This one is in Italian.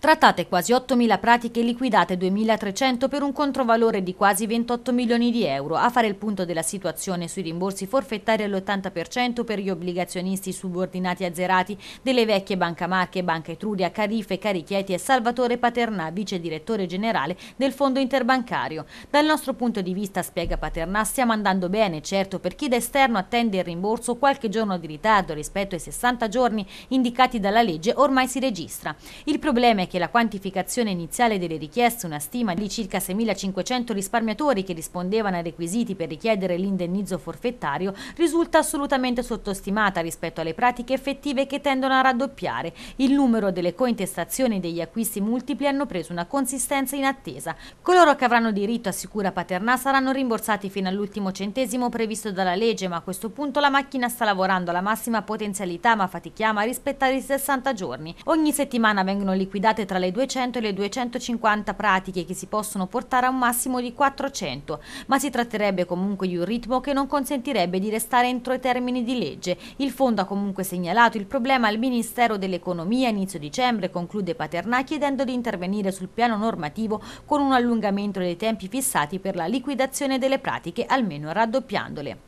Trattate quasi 8.000 pratiche e liquidate 2.300 per un controvalore di quasi 28 milioni di euro, a fare il punto della situazione sui rimborsi forfettari all'80% per gli obbligazionisti subordinati azzerati delle vecchie Banca Marche, Banca Etruria, Carife, Carichieti e Salvatore Paternà, vice direttore generale del Fondo Interbancario. Dal nostro punto di vista, spiega Paternà, stiamo andando bene, certo, per chi da esterno attende il rimborso qualche giorno di ritardo rispetto ai 60 giorni indicati dalla legge ormai si registra. Il problema è che la quantificazione iniziale delle richieste, una stima di circa 6.500 risparmiatori che rispondevano ai requisiti per richiedere l'indennizzo forfettario, risulta assolutamente sottostimata rispetto alle pratiche effettive che tendono a raddoppiare. Il numero delle cointestazioni degli acquisti multipli hanno preso una consistenza inattesa. Coloro che avranno diritto a sicura paternà saranno rimborsati fino all'ultimo centesimo previsto dalla legge, ma a questo punto la macchina sta lavorando alla massima potenzialità ma fatichiamo a rispettare i 60 giorni. Ogni settimana vengono liquidate calcolate tra le 200 e le 250 pratiche che si possono portare a un massimo di 400, ma si tratterebbe comunque di un ritmo che non consentirebbe di restare entro i termini di legge. Il fondo ha comunque segnalato il problema al Ministero dell'Economia a inizio dicembre, conclude Paternà, chiedendo di intervenire sul piano normativo con un allungamento dei tempi fissati per la liquidazione delle pratiche, almeno raddoppiandole.